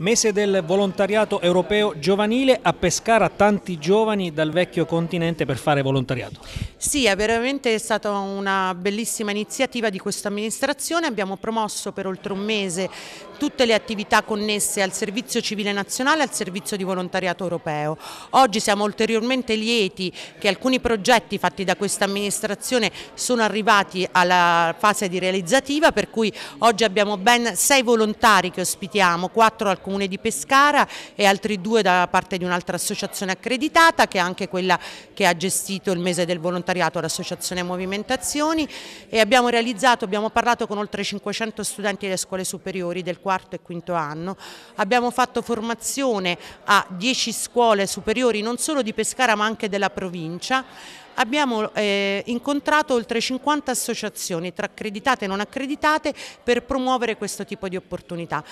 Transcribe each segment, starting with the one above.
Mese del volontariato europeo giovanile a Pescara tanti giovani dal vecchio continente per fare volontariato. Sì, è veramente stata una bellissima iniziativa di questa amministrazione, abbiamo promosso per oltre un mese tutte le attività connesse al servizio civile nazionale e al servizio di volontariato europeo. Oggi siamo ulteriormente lieti che alcuni progetti fatti da questa amministrazione sono arrivati alla fase di realizzativa per cui oggi abbiamo ben sei volontari che ospitiamo, quattro al Comune di Pescara e altri due da parte di un'altra associazione accreditata che è anche quella che ha gestito il mese del volontariato, l'associazione Movimentazioni e abbiamo realizzato, abbiamo parlato con oltre 500 studenti delle scuole superiori del quarto e quinto anno, abbiamo fatto formazione a 10 scuole superiori non solo di Pescara ma anche della provincia abbiamo eh, incontrato oltre 50 associazioni tra accreditate e non accreditate per promuovere questo tipo di opportunità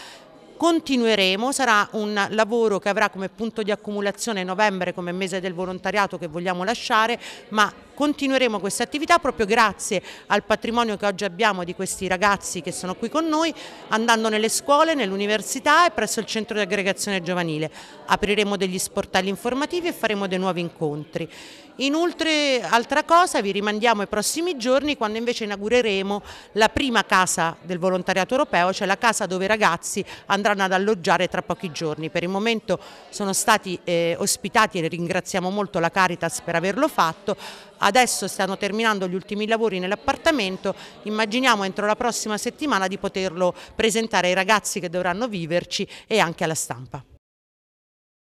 continueremo, sarà un lavoro che avrà come punto di accumulazione novembre come mese del volontariato che vogliamo lasciare, ma continueremo questa attività proprio grazie al patrimonio che oggi abbiamo di questi ragazzi che sono qui con noi, andando nelle scuole, nell'università e presso il centro di aggregazione giovanile. Apriremo degli sportelli informativi e faremo dei nuovi incontri. Inoltre, altra cosa, vi rimandiamo ai prossimi giorni quando invece inaugureremo la prima casa del volontariato europeo, cioè la casa dove i ragazzi andranno ad alloggiare tra pochi giorni. Per il momento sono stati eh, ospitati e ringraziamo molto la Caritas per averlo fatto, adesso stanno terminando gli ultimi lavori nell'appartamento, immaginiamo entro la prossima settimana di poterlo presentare ai ragazzi che dovranno viverci e anche alla stampa.